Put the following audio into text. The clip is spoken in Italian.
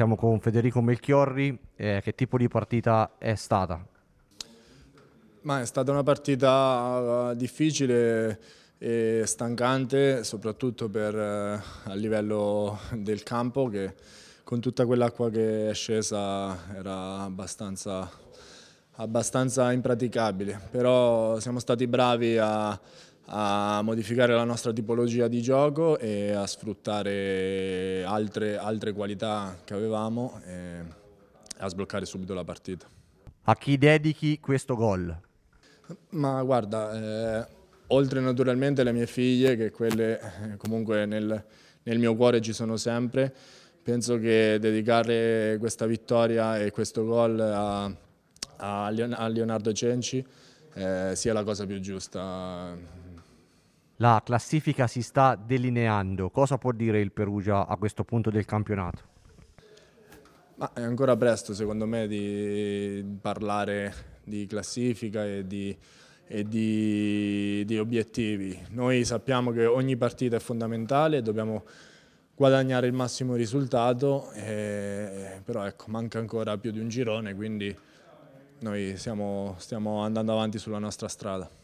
Siamo con Federico Melchiorri, eh, che tipo di partita è stata? Ma è stata una partita eh, difficile e stancante, soprattutto per, eh, a livello del campo, che con tutta quell'acqua che è scesa era abbastanza abbastanza impraticabile, però siamo stati bravi a, a modificare la nostra tipologia di gioco e a sfruttare altre, altre qualità che avevamo e a sbloccare subito la partita. A chi dedichi questo gol? Ma guarda, eh, oltre naturalmente alle mie figlie, che quelle eh, comunque nel, nel mio cuore ci sono sempre, penso che dedicare questa vittoria e questo gol a, a, Leonardo Cenci eh, sia la cosa più giusta la classifica si sta delineando. Cosa può dire il Perugia a questo punto del campionato? Ma è ancora presto secondo me di parlare di classifica e di, e di, di obiettivi. Noi sappiamo che ogni partita è fondamentale, dobbiamo guadagnare il massimo risultato, eh, però ecco, manca ancora più di un girone, quindi noi siamo, stiamo andando avanti sulla nostra strada.